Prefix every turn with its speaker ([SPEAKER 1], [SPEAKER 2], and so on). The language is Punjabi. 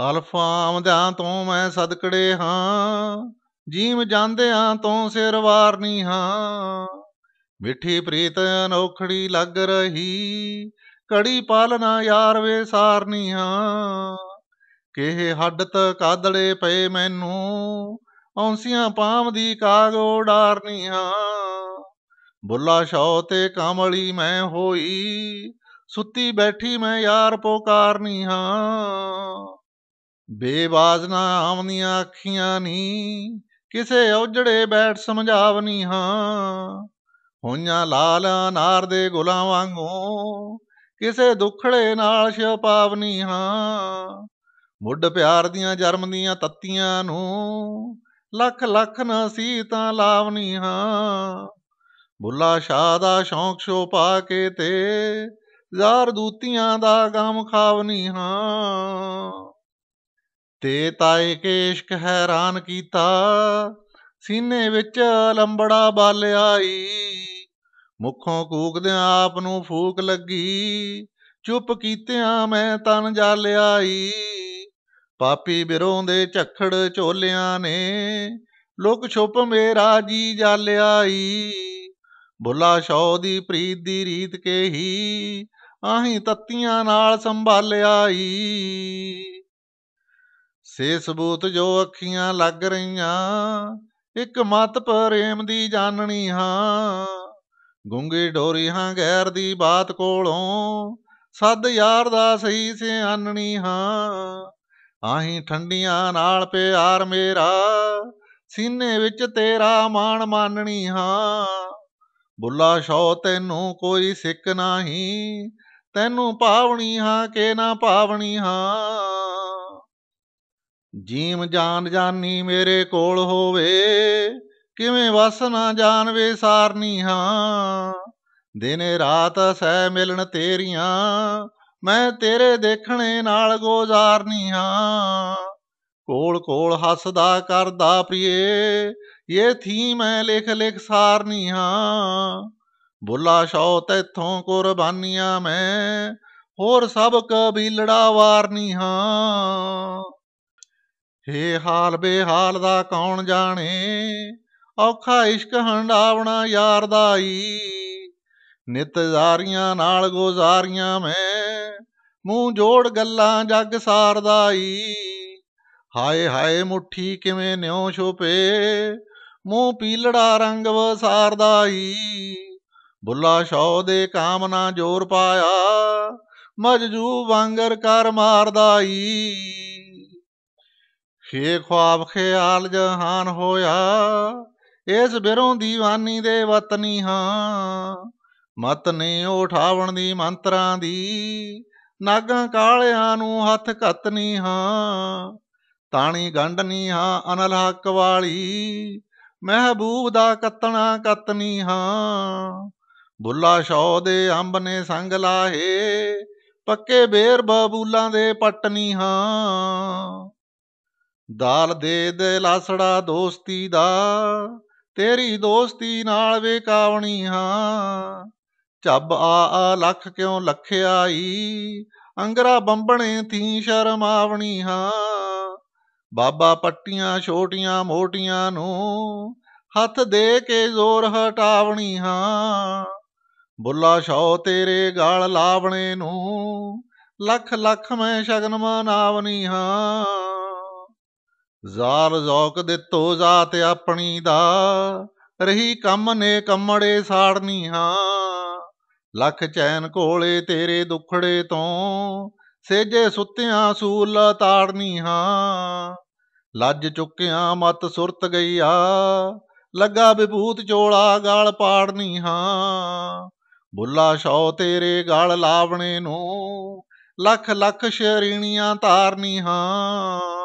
[SPEAKER 1] ਅਲਫਾ ਆਮਦਿਆਂ ਤੋਂ ਮੈਂ ਸਦਕੜੇ ਹਾਂ ਜੀਮ ਜਾਂਦਿਆਂ ਤੋਂ ਸਿਰ ਵਾਰਨੀ ਹਾਂ ਮਿੱਠੀ ਪ੍ਰੀਤ ਅਨੋਖੜੀ ਲੱਗ ਰਹੀ ਕੜੀ ਪਾਲਣਾ ਯਾਰ ਵੇ ਸਾਰਨੀ ਹਾਂ ਕਿਹ ਹੱਡ ਤ ਕਾਦਲੇ ਪਏ ਮੈਨੂੰ ਔਂਸੀਆਂ ਪਾਮ ਦੀ ਕਾਗੋ ਡਾਰਨੀ ਹਾਂ ਬੁੱਲਾ ਸ਼ੌ ਤੇ ਕਾਮਲੀ ਮੈਂ ਹੋਈ ਸੁੱਤੀ ਬੈਠੀ ਮੈਂ ਯਾਰ ਪੁਕਾਰਨੀ ਹਾਂ ਨਾ ਆਵਨੀਆਂ ਅੱਖੀਆਂ ਨਹੀਂ ਕਿਸੇ ਔਜੜੇ ਬੈਠ ਸਮਝਾਵਨੀ ਹਾਂ ਹੋਈਆਂ ਲਾਲ ਅਨਾਰ ਦੇ ਗੁਲਾਂ ਵਾਂਗੂ ਕਿਸੇ ਦੁੱਖੜੇ ਨਾਲ ਛਪਾਵਨੀ ਹਾਂ ਮੁੱਢ ਪਿਆਰ ਦੀਆਂ ਜਰਮ ਦੀਆਂ ਤੱਤੀਆਂ ਨੂੰ ਲੱਖ ਲੱਖ ਨਸੀ ਤਾਂ ਲਾਵਨੀ ਹਾਂ ਬੁੱਲਾ ਸ਼ਾਹ ਦਾ ਸ਼ੌਂਕ ਸ਼ੋਪਾ ਕੇ ਤੇ ਜ਼ਾਰ ਦੂਤੀਆਂ ਦਾ ਗਮ ਖਾਵਨੀ ਹਾਂ ਤੇ ਤਾਏ ਕੇਸ਼ਕ ਹੈਰਾਨ ਕੀਤਾ ਸੀਨੇ ਵਿੱਚ ਲੰਬੜਾ ਬਲ ਆਈ ਮੁਖੋਂ ਕੂਕਦੇ ਆਪ ਨੂੰ ਫੂਕ ਲੱਗੀ ਚੁੱਪ ਕੀਤਿਆਂ ਮੈਂ ਤਨ ਜਾਲਿਆ ਆਈ ਪਾਪੀ ਬਿਰੋਂ ਦੇ ਝਖੜ ਝੋਲਿਆਂ ਨੇ ਲੋਕ ਛੁਪ ਮੇਰਾ ਜੀ ਜਾਲਿਆ ਆਈ ਬੁੱਲਾ ਸ਼ੌ ਦੀ ਪ੍ਰੀਤ ਦੀ ਰੀਤ ਕੇ ਹੀ ਆਹੀ ਤੱਤੀਆਂ ਨਾਲ ਸੰਭਾਲ ਆਈ ਸੇ ਸਬੂਤ ਜੋ ਅੱਖੀਆਂ ਲੱਗ ਰਹੀਆਂ ਇੱਕ ਮਤ ਪ੍ਰੇਮ ਦੀ ਜਾਣਨੀ ਹਾਂ ਗੁੰਗੇ ਡੋਰੀ ਹਾਂ ਗੈਰ ਦੀ ਬਾਤ ਕੋਲੋਂ ਸੱਦ ਯਾਰ ਦਾ ਸਹੀ ਸਿਆਨਣੀ ਹਾਂ ਆਹੀ ਠੰਡੀਆਂ ਨਾਲ ਪਿਆਰ ਮੇਰਾ ਸੀਨੇ ਵਿੱਚ ਤੇਰਾ ਮਾਣ ਮਾਨਣੀ ਹਾਂ ਬੁੱਲਾ ਸ਼ੋ ਤੈਨੂੰ ਕੋਈ ਸਿੱਕ ਨਹੀਂ ਤੈਨੂੰ ਪਾਵਣੀ ਹਾਂ ਕੇ ਨਾ ਪਾਵਣੀ ਹਾਂ ਜੀਮ ਜਾਨ ਜਾਨੀ ਮੇਰੇ ਕੋਲ ਹੋਵੇ ਕਿਵੇਂ ਵਸ ਨਾ ਜਾਣਵੇ ਸਾਰਨੀ ਹਾਂ ਦਿਨੇ ਰਾਤ ਸਹਿ ਮਿਲਣ ਤੇਰੀਆਂ ਮੈਂ ਤੇਰੇ ਦੇਖਣੇ ਨਾਲ ਗੋਜ਼ਾਰਨੀ ਹਾਂ ਕੋਲ ਕੋਲ ਹੱਸਦਾ ਕਰਦਾ ਪ੍ਰੀਏ ਇਹ ਥੀ ਮੈਂ ਲਿਖ ਲਿਖ ਸਾਰਨੀ ਹਾਂ ਬੁੱਲਾ ਸ਼ੌ ਤੈਥੋਂ ਕੁਰਬਾਨੀਆਂ ਮੈਂ ਹੋਰ ਸਭ ਕਬੀਲੜਾ ਵਾਰਨੀ ਹਾਂ ਹੇ ਹਾਲ ਬੇਹਾਲ ਦਾ ਕੌਣ ਜਾਣੇ ਔਖਾ ਇਸ਼ਕ ਹੰਡਾਵਣਾ ਯਾਰ ਦਾ ਈ ਨਿਤ ਜ਼ਾਰੀਆਂ ਨਾਲ ਗੁਜ਼ਾਰੀਆਂ ਮੈਂ ਮੂੰਹ ਜੋੜ ਗੱਲਾਂ ਜੱਗ ਸਾਰਦਾ ਈ ਹਾਏ ਹਾਏ ਮੁੱਠੀ ਕਿਵੇਂ ਨਿਉ ਛੁਪੇ ਮੂੰਹ ਪੀਲੜਾ ਰੰਗ ਵਸਾਰਦਾ ਈ ਬੁੱਲਾ ਸ਼ੌ ਦੇ ਕਾਮਨਾ ਜੋਰ ਪਾਇਆ ਮਜਜੂ ਵਾਂਗਰ ਕਰ ਮਾਰਦਾ ਈ ਖੇ ਖਵਾਬ ਖਿਆਲ ਜਹਾਨ ਹੋਇਆ ਇਸ ਬਿਰੋਂ ਦੀਵਾਨੀ ਦੇ ਵਤਨੀ ਹਾਂ ਮਤ ਨੇ ਉਠਾਵਣ ਦੀ ਮੰਤਰਾਂ ਦੀ ਨਾਗਾਂ ਕਾਲਿਆਂ ਨੂੰ ਹੱਥ ਕੱਤਨੀ ਹਾਂ ਤਾਣੀ ਗੰਢਨੀ ਹਾਂ ਅਨਲ ਹੱਕ ਵਾਲੀ ਮਹਿਬੂਬ ਦਾ ਕੱਤਣਾ ਕੱਤਨੀ ਹਾਂ ਬੁੱਲਾ ਸ਼ੌ ਦੇ ਅੰਬ ਨੇ ਸੰਗ ਲਾਹੇ ਪੱਕੇ ਬੇਰ ਬਬੂਲਾਂ ਦੇ ਪਟਨੀ ਹਾਂ ਦਾਲ ਦੇ ਦੇ ਲਾਸੜਾ ਦੋਸਤੀ ਦਾ ਤੇਰੀ ਦੋਸਤੀ ਨਾਲ ਵੇਕਾਵਣੀ ਹਾਂ ਝੱਬ ਆ ਆ ਲੱਖ ਕਿਉਂ ਲਖਿਆਈ ਅੰਗਰਾ ਬੰਬਣੇ ਥੀ ਸ਼ਰਮਾਵਣੀ ਹਾਂ ਬਾਬਾ ਪੱਟੀਆਂ ਛੋਟੀਆਂ ਮੋਟੀਆਂ ਨੂੰ ਹੱਥ ਦੇ ਕੇ ਜ਼ੋਰ ਹਟਾਵਣੀ ਹਾਂ ਬੁੱਲਾ ਸ਼ੌ ਤੇਰੇ ਗਾਲ ਲਾਵਣੇ ਨੂੰ ਲੱਖ ਲੱਖ ਮੈਂ ਸ਼ਗਨ ਮਨਾਵਣੀ ਹਾਂ ਜ਼ਾਰ ਜ਼ੌਕ ਦਿੱਤੋ ਜ਼ਾਤ ਆਪਣੀ ਦਾ ਰਹੀ ਕੰਮ ਨੇ ਕੰਮੜੇ ਸਾੜਨੀ ਹਾਂ ਲੱਖ ਚੈਨ ਕੋਲੇ ਤੇਰੇ ਦੁਖੜੇ ਤੋਂ ਸੇਜੇ ਸੁੱਤਿਆਂ ਸੂਲ ਤਾੜਨੀ ਹਾਂ ਲੱਜ ਚੁੱਕਿਆਂ ਮਤ ਸੁਰਤ ਗਈ ਆ ਲੱਗਾ ਵਿਭੂਤ ਚੋਲਾ ਗਾਲ ਪਾੜਨੀ ਹਾਂ ਬੁੱਲਾ ਸ਼ੌ ਤੇਰੇ ਗਾਲ ਲਾਵਣੇ ਨੂੰ ਲੱਖ ਲੱਖ ਸ਼ਰੀਣੀਆਂ ਤਾਰਨੀ ਹਾਂ